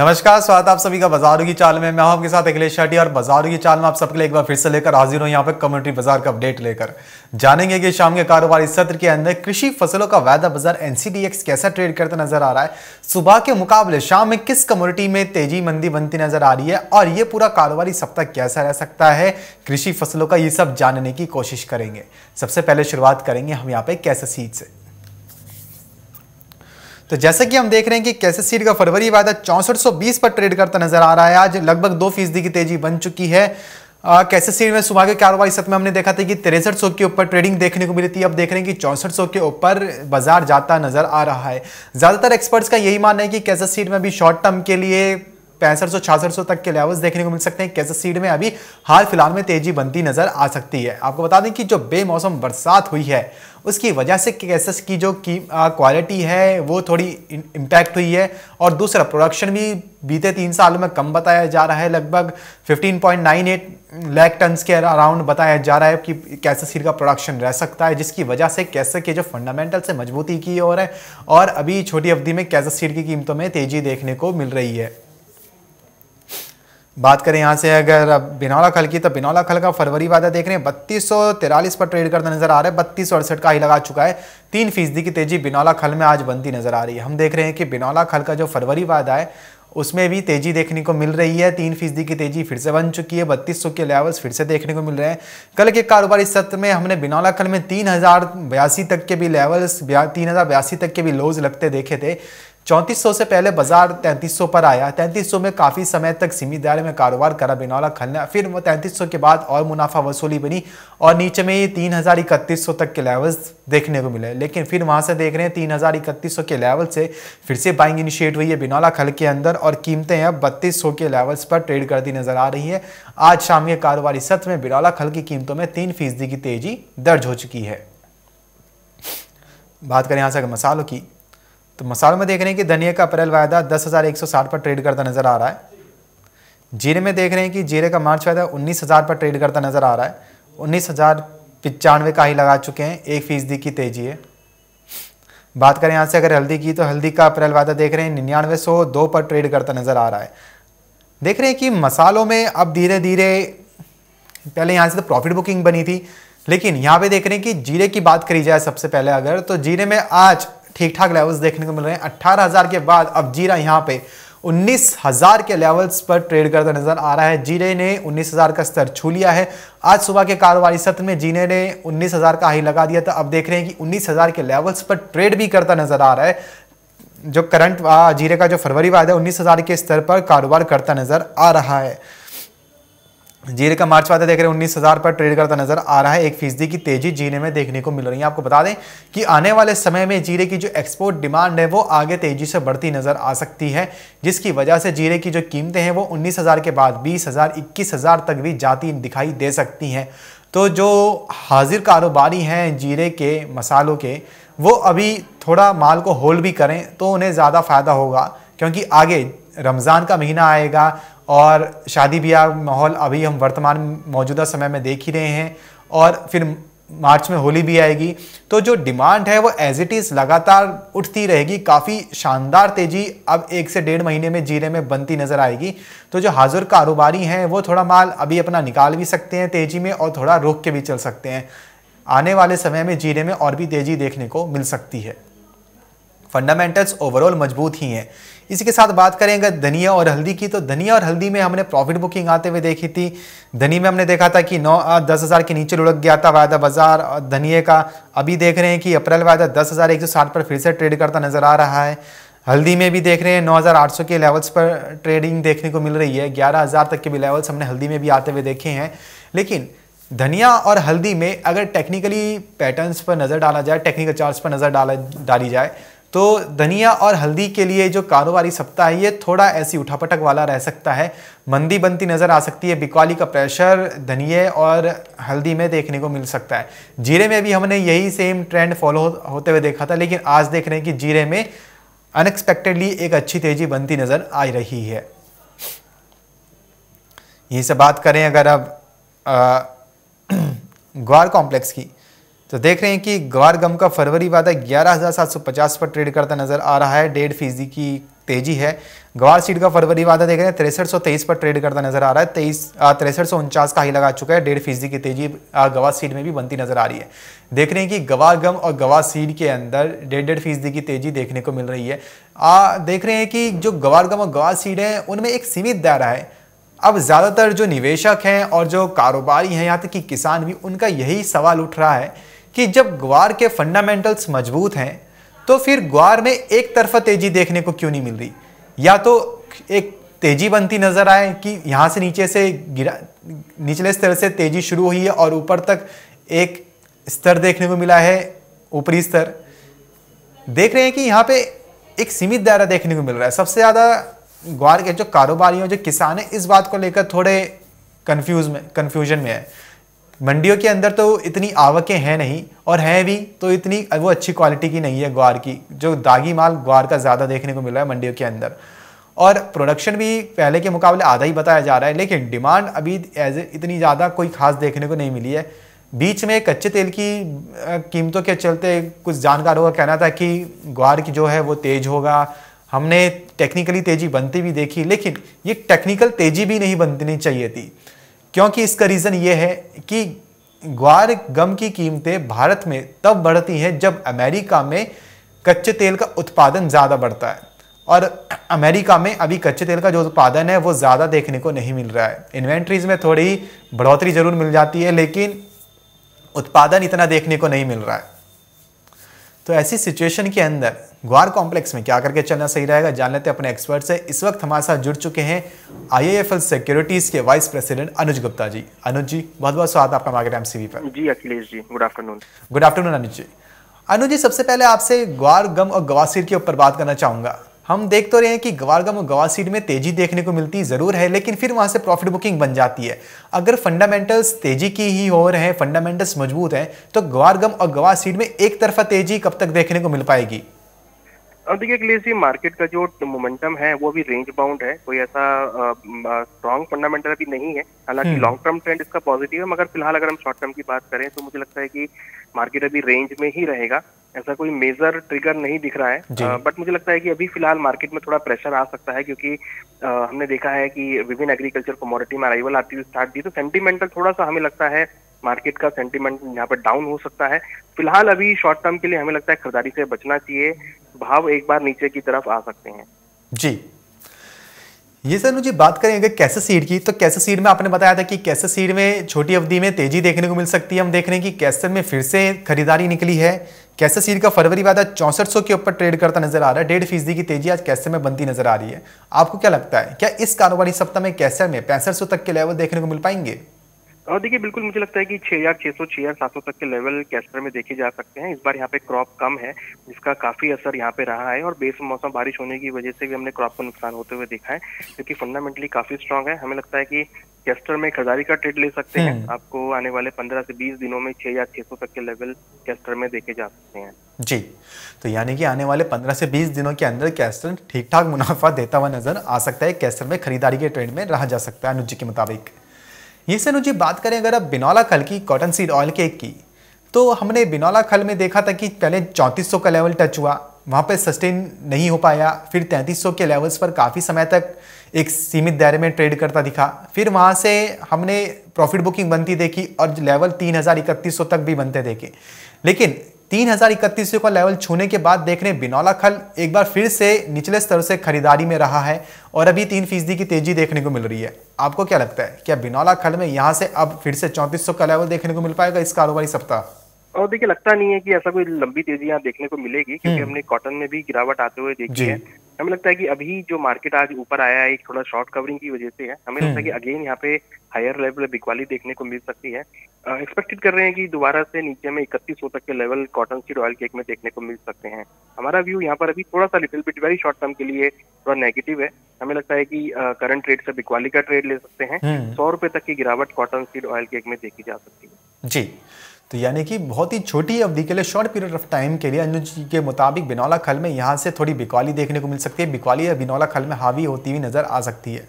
नमस्कार स्वागत आप सभी का बाजारों की चाल में मैं हूं आपके साथ अखिलेश शाटी और बाजारों की चाल में आप सबके लिए एक बार फिर से लेकर हाजिर हूं यहां पर कम्युनिटी बाजार का अपडेट लेकर जानेंगे कि शाम के कारोबारी सत्र के अंदर कृषि फसलों का वायदा बाजार एनसीडीएक्स कैसा ट्रेड करता नजर आ रहा है सुबह के मुकाबले शाम में किस कम्युनिटी में तेजी मंदी बनती नजर आ रही है और ये पूरा कारोबारी सप्ताह कैसा रह सकता है कृषि फसलों का ये सब जानने की कोशिश करेंगे सबसे पहले शुरुआत करेंगे हम यहाँ पे कैसे सीट से तो जैसे कि हम देख रहे हैं कि कैसे सीट का फरवरी वायदा चौंसठ पर ट्रेड करता नजर आ रहा है आज लगभग दो फीसदी की तेजी बन चुकी है आ, कैसे सीट में सुबह के कारोबारी सत्र में हमने देखा था कि तिरसठ सौ के ऊपर ट्रेडिंग देखने को मिली थी अब देख रहे हैं कि चौंसठ सौ के ऊपर बाजार जाता नजर आ रहा है ज़्यादातर एक्सपर्ट्स का यही मानना है कि कैसे सीट में अभी शॉर्ट टर्म के लिए पैंसठ सौ छियासठ सौ तक के लेवल्स देखने को मिल सकते हैं कैसे सीड में अभी हाल फिलहाल में तेजी बनती नजर आ सकती है आपको बता दें कि जो बेमौसम बरसात हुई है उसकी वजह से केसेस की जो की क्वालिटी है वो थोड़ी इम्पैक्ट हुई है और दूसरा प्रोडक्शन भी बीते तीन साल में कम बताया जा रहा है लगभग 15.98 लाख टन्स के अराउंड बताया जा रहा है कि कैसे सीर का प्रोडक्शन रह सकता है जिसकी वजह से कैसे के जो फंडामेंटल से मजबूती की ओर है और अभी छोटी अवधि में कैसे सीर की कीमतों में तेजी देखने को मिल रही है बात करें यहाँ से अगर बिनौला खल की तो बिनौला खल का फरवरी वादा देख रहे हैं बत्तीस सौ तिरालीस पर ट्रेड करता नजर आ रहा है बत्तीस सौ अड़सठ का ही लगा चुका है तीन फीसदी की तेजी बिनौला खल में आज बनती नजर आ रही है हम देख रहे हैं कि बिनौला खल का जो फरवरी वादा है उसमें भी तेजी देखने को मिल रही है तीन फीसदी की तेजी फिर से बन चुकी है बत्तीस सौ के लेवल्स फिर से देखने को मिल रहे हैं कल के कारोबारी सत्र में हमने बिनौला खल में तीन हज़ार बयासी तक के भी लेवल्स तीन हज़ार बयासी तक के भी लोज लगते देखे थे चौंतीस से पहले बाजार 3300 पर आया 3300 में काफ़ी समय तक सीमित दायरे में कारोबार करा बिनौला खलना फिर वो 3300 के बाद और मुनाफा वसूली बनी और नीचे में ये तीन हज़ार इकतीस सौ तक के लेवल्स देखने को मिले लेकिन फिर वहाँ से देख रहे हैं तीन हज़ार इकतीस सौ के लेवल से फिर से बाइंग इनिशिएट हुई है बिनौला खल के अंदर और कीमतें अब बत्तीस सौ के लेवल्स पर ट्रेड करती नज़र आ रही है आज शाम के कारोबारी सत्र में बिनौला खल की कीमतों में तीन फीसदी की तेज़ी दर्ज हो चुकी है बात करें यहाँ से मसालों की तो मसालों में देख रहे हैं कि धनिया का अप्रैल वायदा 10,160 पर ट्रेड करता नज़र आ रहा है जीरे में देख रहे हैं कि जीरे का मार्च वायदा 19,000 पर ट्रेड करता नज़र आ रहा है उन्नीस हज़ार पचानवे का ही लगा चुके हैं एक फीसदी की तेजी है बात करें यहाँ से अगर हल्दी की तो हल्दी का अप्रैल वायदा देख रहे हैं निन्यानवे सौ दो पर ट्रेड करता नज़र आ रहा है देख रहे हैं कि मसालों में अब धीरे धीरे पहले यहाँ से तो प्रॉफिट बुकिंग बनी थी लेकिन यहाँ पे देख रहे हैं कि जीरे की बात करी जाए सबसे पहले अगर तो जीरे में आज ठीक ठाक लेवल्स देखने को मिल रहे हैं अट्ठारह के बाद अब जीरा यहाँ पे उन्नीस हज़ार के लेवल्स पर ट्रेड करता नजर आ रहा है जीरे ने उन्नीस हज़ार का स्तर छू लिया है आज सुबह के कारोबारी सत्र में जीने ने उन्नीस हज़ार का हाई लगा दिया था अब देख रहे हैं कि उन्नीस हज़ार के लेवल्स पर ट्रेड भी करता नजर आ रहा है जो करंट जीरे का जो फरवरी वायदा उन्नीस हज़ार के स्तर पर कारोबार करता नजर आ रहा है जीरे का मार्च वादा देख रहे हैं उन्नीस हज़ार पर ट्रेड करता नजर आ रहा है एक फीसदी की तेजी जीरे में देखने को मिल रही है आपको बता दें कि आने वाले समय में जीरे की जो एक्सपोर्ट डिमांड है वो आगे तेजी से बढ़ती नजर आ सकती है जिसकी वजह से जीरे की जो कीमतें हैं वो उन्नीस हज़ार के बाद बीस हज़ार इक्कीस हज़ार तक भी जाती दिखाई दे सकती हैं तो जो हाजिर कारोबारी हैं जीरे के मसालों के वो अभी थोड़ा माल को होल्ड भी करें तो उन्हें ज़्यादा फ़ायदा होगा क्योंकि आगे रमज़ान का महीना आएगा और शादी ब्याह माहौल अभी हम वर्तमान मौजूदा समय में देख ही रहे हैं और फिर मार्च में होली भी आएगी तो जो डिमांड है वो एज इट इज़ लगातार उठती रहेगी काफ़ी शानदार तेज़ी अब एक से डेढ़ महीने में जीरे में बनती नज़र आएगी तो जो हाजुर कारोबारी हैं वो थोड़ा माल अभी अपना निकाल भी सकते हैं तेज़ी में और थोड़ा रोक के भी चल सकते हैं आने वाले समय में जीरे में और भी तेज़ी देखने को मिल सकती है फंडामेंटल्स ओवरऑल मजबूत ही हैं इसी के साथ बात करें अगर धनिया और हल्दी की तो धनिया और हल्दी में हमने प्रॉफिट बुकिंग आते हुए देखी थी धनी में हमने देखा था कि नौ दस हज़ार के नीचे लुढ़क गया था वायदा बाजार धनिए का अभी देख रहे हैं कि अप्रैल वायदा दस हज़ार एक सौ साठ पर फिर से ट्रेड करता नजर आ रहा है हल्दी में भी देख रहे हैं 9,800 के लेवल्स पर ट्रेडिंग देखने को मिल रही है 11,000 तक के भी लेवल्स हमने हल्दी में भी आते हुए देखे हैं लेकिन धनिया और हल्दी में अगर टेक्निकली पैटर्न्स पर नज़र डाला जाए टेक्निकल चार्ट्स पर नज़र डाला डाली जाए तो धनिया और हल्दी के लिए जो कारोबारी सप्ताह है ये थोड़ा ऐसी उठापटक वाला रह सकता है मंदी बनती नज़र आ सकती है बिकवाली का प्रेशर धनिए और हल्दी में देखने को मिल सकता है जीरे में भी हमने यही सेम ट्रेंड फॉलो होते हुए देखा था लेकिन आज देख रहे हैं कि जीरे में अनएक्सपेक्टेडली एक अच्छी तेज़ी बनती नज़र आ रही है यहीं से बात करें अगर अब ग्वार कॉम्प्लेक्स की तो देख रहे हैं कि ग्वार गम का फरवरी वादा 11,750 पर ट्रेड करता नजर आ रहा है डेढ़ फीसदी की तेजी है ग्वार सीट का फरवरी वादा देख रहे हैं तिरसठ पर ट्रेड करता नजर आ रहा है तेईस तिरसठ का ही लगा चुका है डेढ़ फीसदी की तेजी गवार सीट में भी बनती नजर आ रही है देख रहे हैं कि गवार गम और गवार सीट के अंदर डेढ़ डेढ़ फीसदी की तेजी देखने को मिल रही है आ, देख रहे हैं कि जो गवार गम और गवार सीट है उनमें एक सीमित दायरा है अब ज़्यादातर जो निवेशक हैं और जो कारोबारी हैं यहाँ तक कि किसान भी उनका यही सवाल उठ रहा है कि जब ग्वार के फंडामेंटल्स मजबूत हैं तो फिर ग्वार में एक तरफा तेज़ी देखने को क्यों नहीं मिल रही या तो एक तेज़ी बनती नज़र आए कि यहाँ से नीचे से गिरा निचले स्तर से तेज़ी शुरू हुई है और ऊपर तक एक स्तर देखने को मिला है ऊपरी स्तर देख रहे हैं कि यहाँ पे एक सीमित दायरा देखने को मिल रहा है सबसे ज़्यादा ग्वार के जो कारोबारी हैं जो किसान हैं इस बात को लेकर थोड़े कन्फ्यूज में कन्फ्यूजन में है मंडियों के अंदर तो इतनी आवकें हैं नहीं और हैं भी तो इतनी वो अच्छी क्वालिटी की नहीं है ग्वार की जो दागी माल ग्वार का ज़्यादा देखने को मिल रहा है मंडियों के अंदर और प्रोडक्शन भी पहले के मुकाबले आधा ही बताया जा रहा है लेकिन डिमांड अभी एज इतनी ज़्यादा कोई खास देखने को नहीं मिली है बीच में कच्चे तेल की कीमतों के चलते कुछ जानकारों का कहना था कि ग्वार की जो है वो तेज़ होगा हमने टेक्निकली तेज़ी बनती भी देखी लेकिन ये टेक्निकल तेज़ी भी नहीं बननी चाहिए थी क्योंकि इसका रीज़न ये है कि ग्वार गम की कीमतें भारत में तब बढ़ती हैं जब अमेरिका में कच्चे तेल का उत्पादन ज़्यादा बढ़ता है और अमेरिका में अभी कच्चे तेल का जो उत्पादन है वो ज़्यादा देखने को नहीं मिल रहा है इन्वेंट्रीज में थोड़ी बढ़ोतरी ज़रूर मिल जाती है लेकिन उत्पादन इतना देखने को नहीं मिल रहा है तो ऐसी सिचुएशन के अंदर ग्वार कॉम्प्लेक्स में क्या करके चलना सही रहेगा जान लेते हैं अपने एक्सपर्ट से इस वक्त हमारे साथ जुड़ चुके हैं आईएएफएल सिक्योरिटीज के वाइस प्रेसिडेंट अनुज गुप्ता जी अनुज जी बहुत बहुत स्वागत आपका मार्केट एम सी पर जी अखिलेश जी गुड आफ्टरनून गुड आफ्टरनून अनुज जी अनुज जी सबसे पहले आपसे ग्वार गम और गवासीर के ऊपर बात करना चाहूंगा हम देख तो रहे हैं कि ग्वारगम और गवासीड में तेजी देखने को मिलती ज़रूर है लेकिन फिर वहां से प्रॉफिट बुकिंग बन जाती है अगर फंडामेंटल्स तेजी की ही हो रहे हैं फंडामेंटल्स मजबूत हैं तो ग्वारगम और गवासीड में एक तरफा तेजी कब तक देखने को मिल पाएगी अब देखिए अखिलेश जी मार्केट का जो मोमेंटम है वो अभी रेंज बाउंड है कोई ऐसा स्ट्रॉन्ग फंडामेंटल अभी नहीं है हालांकि लॉन्ग टर्म ट्रेंड इसका पॉजिटिव है मगर फिलहाल अगर हम शॉर्ट टर्म की बात करें तो मुझे लगता है कि मार्केट अभी रेंज में ही रहेगा ऐसा कोई मेजर ट्रिगर नहीं दिख रहा है बट मुझे लगता है कि अभी फिलहाल मार्केट में थोड़ा प्रेशर आ सकता है क्योंकि हमने देखा है कि विभिन्न एग्रीकल्चर कमोडिटी में अराइवल आती हुई स्टार्ट दी तो सेंटिमेंटल थोड़ा सा हमें लगता है मार्केट का सेंटिमेंट यहाँ पर डाउन हो सकता है फिलहाल अभी शॉर्ट टर्म के लिए हमें लगता है खरीदारी से बचना चाहिए भाव एक बार नीचे की तरफ आ सकते हैं जी ये सर मुझे बात करें अगर कैसे सीड की तो कैसे सीड में आपने बताया था कि कैसे सीड में छोटी अवधि में तेजी देखने को मिल सकती है हम देख रहे हैं कि कैसे में फिर से खरीदारी निकली है कैसे सीड का फरवरी वादा चौंसठ के ऊपर ट्रेड करता नजर आ रहा है डेढ़ फीसदी की तेजी आज कैसे में बनती नजर आ रही है आपको क्या लगता है क्या इस कारोबारी सप्ताह में कैसे में पैंसठ तक के लेवल देखने को मिल पाएंगे और देखिए बिल्कुल मुझे लगता है कि छह हजार छह सौ छह हजार सात सौ तक के लेवल कैस्टर में देखे जा सकते हैं इस बार यहाँ पे क्रॉप कम है जिसका काफी असर यहाँ पे रहा है और बेसमौसम बारिश होने की वजह से भी हमने क्रॉप को नुकसान होते हुए देखा है क्योंकि फंडामेंटली काफी स्ट्रांग है हमें लगता है कि कैस्टर में खजारी का ट्रेड ले सकते हैं हम्म। आपको आने वाले पंद्रह से बीस दिनों में छह या छह सौ तक के लेवल कैस्टर में देखे जा सकते हैं जी तो यानी कि आने वाले 15 से 20 दिनों के अंदर कैस्टर ठीक ठाक मुनाफा देता हुआ नजर आ सकता है कैस्टर में खरीदारी के ट्रेंड में रहा जा सकता है अनुजी के मुताबिक ये से अनुजी बात करें अगर अब बिनौला खल की कॉटन सीड ऑयल केक की तो हमने बिनौला खल में देखा था कि पहले 3400 का लेवल टच हुआ वहाँ पर सस्टेन नहीं हो पाया फिर 3300 के लेवल्स पर काफ़ी समय तक एक सीमित दायरे में ट्रेड करता दिखा फिर वहाँ से हमने प्रॉफिट बुकिंग बनती देखी और लेवल तीन हज़ार इकतीस सौ तक भी बनते देखे लेकिन तीन हजार इकतीस का लेवल छूने के बाद देख रहे हैं बिनौला खल एक बार फिर से निचले स्तर से खरीदारी में रहा है और अभी तीन फीसदी की तेजी देखने को मिल रही है आपको क्या लगता है क्या बिनौला खल में यहाँ से अब फिर से चौंतीस का लेवल देखने को मिल पाएगा इस कारोबारी सप्ताह और देखिए लगता नहीं है कि ऐसा कोई लंबी तेजी यहाँ देखने को मिलेगी क्योंकि हम्म। हमने कॉटन में भी गिरावट आते हुए देखी है हमें लगता है कि अभी जो मार्केट आज ऊपर आया है थोड़ा शॉर्ट कवरिंग की वजह से है हमें लगता है कि अगेन हम्म। यहाँ पे हायर लेवल बिकवाली देखने को मिल सकती है एक्सपेक्टेड कर रहे हैं कि दोबारा से नीचे में इकतीस सौ तक के level cotton seed oil cake में देखने को मिल सकते हैं हमारा व्यू यहाँ पर अभी थोड़ा सा little bit very short term के लिए थोड़ा नेगेटिव है हमें लगता है कि करंट ट्रेड से बिकवाली का ट्रेड ले सकते हैं हम्म। सौ रुपए तक की गिरावट कॉटन सीड ऑयल केक में देखी जा सकती है जी तो यानी कि बहुत ही छोटी अवधि के लिए शॉर्ट पीरियड ऑफ टाइम के लिए अनुज के मुताबिक बिनौला खल में यहाँ से थोड़ी बिकवाली देखने को मिल सकती है बिकवाली या बिनौला खल में हावी होती हुई नज़र आ सकती है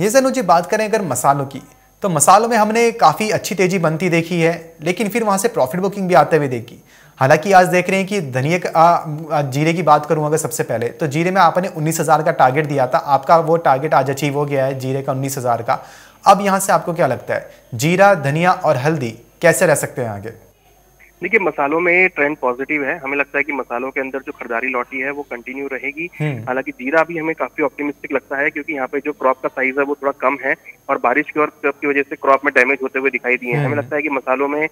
ये सर अनुजी बात करें अगर मसालों की तो मसालों में हमने काफ़ी अच्छी तेज़ी बनती देखी है लेकिन फिर वहाँ से प्रॉफिट बुकिंग भी आते हुए देखी हालांकि आज देख रहे हैं कि का जीरे की बात करूँ अगर सबसे पहले तो जीरे में आपने उन्नीस हज़ार का टारगेट दिया था आपका वो टारगेट आज अचीव हो गया है जीरे का उन्नीस हज़ार का अब यहाँ से आपको क्या लगता है जीरा धनिया और हल्दी कैसे रह सकते हैं आगे देखिए मसालों में ट्रेंड पॉजिटिव है हमें लगता है कि मसालों के अंदर जो खरीदारी लौटी है वो कंटिन्यू रहेगी हम्म। हालांकि जीरा भी हमें काफी ऑप्टिमिस्टिक लगता है क्योंकि यहाँ पे जो क्रॉप का साइज है वो थोड़ा कम है और बारिश की और की वजह से क्रॉप में डैमेज होते हुए दिखाई दिए हैं हम्म। हमें लगता है कि मसालों में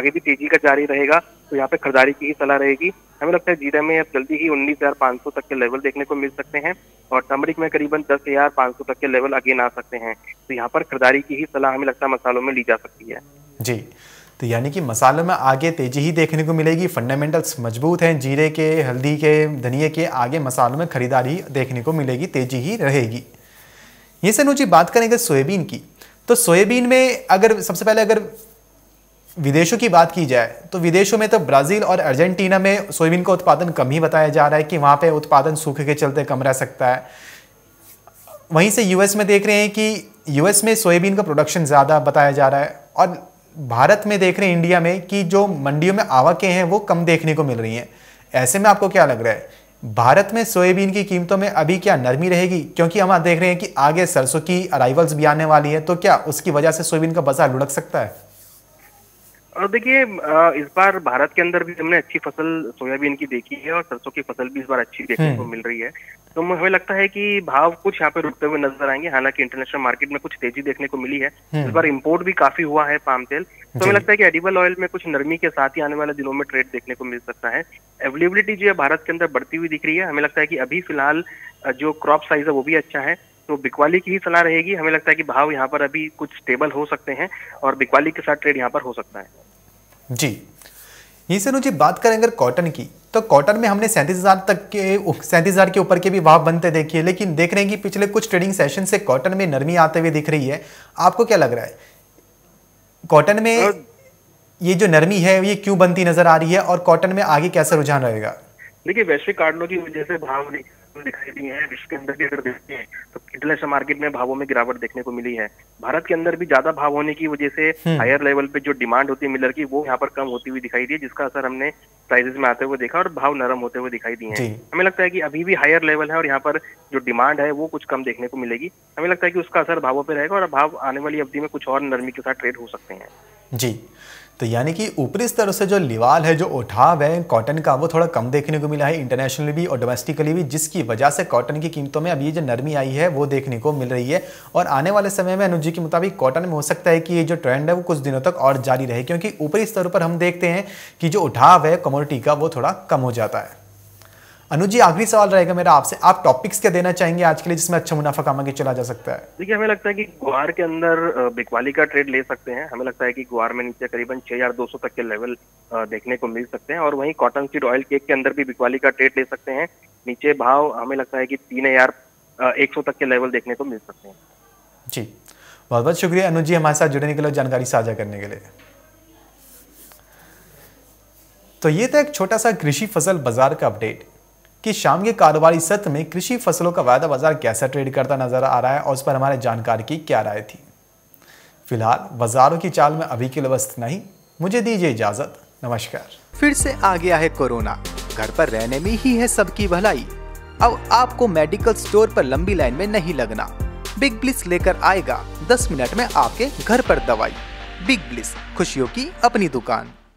आगे भी तेजी का जारी रहेगा तो यहाँ पे खरीदारी की ही सलाह रहेगी हमें लगता है जीरा में अब जल्दी ही उन्नीस हजार पांच सौ तक के लेवल देखने को मिल सकते हैं और टमरिक में करीबन दस हजार पांच सौ तक के लेवल अगेन आ सकते हैं तो यहाँ पर खरीदारी की ही सलाह हमें लगता है मसालों में ली जा सकती है जी तो यानी कि मसालों में आगे तेज़ी ही देखने को मिलेगी फंडामेंटल्स मजबूत हैं जीरे के हल्दी के धनिए के आगे मसालों में खरीदारी देखने को मिलेगी तेज़ी ही रहेगी ये से जी बात करें अगर सोयाबीन की तो सोयाबीन में अगर सबसे पहले अगर विदेशों की बात की जाए तो विदेशों में तो ब्राज़ील और अर्जेंटीना में सोयाबीन का उत्पादन कम ही बताया जा रहा है कि वहाँ पे उत्पादन सूखे के चलते कम रह सकता है वहीं से यूएस में देख रहे हैं कि यूएस में सोयाबीन का प्रोडक्शन ज़्यादा बताया जा रहा है और भारत में देख रहे हैं इंडिया में कि जो मंडियों में आवकें हैं वो कम देखने को मिल रही हैं ऐसे में आपको क्या लग रहा है भारत में सोयाबीन की कीमतों में अभी क्या नरमी रहेगी क्योंकि हम देख रहे हैं कि आगे सरसों की अराइवल्स भी आने वाली है तो क्या उसकी वजह से सोयाबीन का बाजार लुढ़क सकता है और देखिए इस बार भारत के अंदर भी हमने अच्छी फसल सोयाबीन की देखी है और सरसों की फसल भी इस बार अच्छी देखने को हम्म। मिल रही है तो हमें लगता है कि भाव कुछ यहाँ पे रुकते हुए नजर आएंगे हालांकि इंटरनेशनल मार्केट में कुछ तेजी देखने को मिली है हम्म। इस बार इम्पोर्ट भी काफी हुआ है पाम तेल तो हमें लगता है कि एडिबल ऑयल में कुछ नरमी के साथ ही आने वाले दिनों में ट्रेड देखने को मिल सकता है अवेलेबिलिटी जो है भारत के अंदर बढ़ती हुई दिख रही है हमें लगता है की अभी फिलहाल जो क्रॉप साइज है वो भी अच्छा है तो बिकवाली की ही सलाह रहेगी हमें लगता है कि भाव यहाँ पर अभी कुछ स्टेबल हो सकते हैं और बिकवाली के साथ ट्रेड यहाँ पर हो सकता है जी यहीं से जी बात करें अगर कॉटन की तो कॉटन में हमने सैंतीस हज़ार तक के सैंतीस हज़ार के ऊपर के भी भाव बनते देखिए लेकिन देख रहे हैं कि पिछले कुछ ट्रेडिंग सेशन से कॉटन में नरमी आते हुए दिख रही है आपको क्या लग रहा है कॉटन में ये जो नरमी है ये क्यों बनती नजर आ रही है और कॉटन में आगे कैसा रुझान रहेगा देखिए वैश्विक कारणों की वजह से भाव नहीं दिखाई दी है विश्व के अंदर भी अगर देखते हैं तो इंटरनेशनल मार्केट में भावों में गिरावट देखने को मिली है भारत के अंदर भी ज्यादा भाव होने की वजह से हायर हम्म। लेवल पे जो डिमांड होती है मिलर की वो यहाँ पर कम होती हुई दिखाई दी जिसका असर हमने प्राइसेस में आते हुए देखा और भाव नरम होते हुए दिखाई दिए हैं हमें लगता है की अभी भी हायर लेवल है और यहाँ पर जो डिमांड है वो कुछ कम देखने को मिलेगी हमें लगता है की उसका असर भावों पर रहेगा और भाव आने वाली अवधि में कुछ और नरमी के साथ ट्रेड हो सकते हैं जी तो यानी कि ऊपरी स्तर से जो लिवाल है जो उठाव है कॉटन का वो थोड़ा कम देखने को मिला है इंटरनेशनली भी और डोमेस्टिकली भी जिसकी वजह से कॉटन की कीमतों में अब ये जो नरमी आई है वो देखने को मिल रही है और आने वाले समय में अनुजी के मुताबिक कॉटन में हो सकता है कि ये जो ट्रेंड है वो कुछ दिनों तक और जारी रहे क्योंकि ऊपरी स्तर पर हम देखते हैं कि जो उठाव है कमोडिटी का वो थोड़ा कम हो जाता है अनुजी आखिरी सवाल रहेगा मेरा आपसे आप टॉपिक्स क्या देना चाहेंगे आज के लिए जिसमें अच्छा मुनाफा कमा के चला जा सकता है देखिए हमें लगता है कि ग्वार के अंदर बिकवाली का ट्रेड ले सकते हैं हमें लगता है कि ग्वार में नीचे करीबन छह तक के लेवल देखने को मिल सकते हैं और वहीं कॉटन सीड ऑयल केक के अंदर भी बिकवाली का ट्रेड ले सकते हैं नीचे भाव हमें लगता है की तीन हजार एक सौ तक के लेवल देखने को मिल सकते हैं जी बहुत बहुत शुक्रिया अनुजी हमारे साथ जुड़ने के लिए जानकारी साझा करने के लिए तो ये था एक छोटा सा कृषि फसल बाजार का अपडेट कि शाम के कारोबारी सत्र में कृषि फसलों का वायदा बाजार कैसा ट्रेड करता नजर आ रहा है और उस पर हमारे जानकार की क्या राय थी फिलहाल बाजारों की चाल में अभी के लिए नहीं मुझे दीजिए इजाजत नमस्कार फिर से आ गया है कोरोना घर पर रहने में ही है सबकी भलाई अब आपको मेडिकल स्टोर पर लंबी लाइन में नहीं लगना बिग ब्लिस लेकर आएगा दस मिनट में आपके घर पर दवाई बिग ब्लिस खुशियों की अपनी दुकान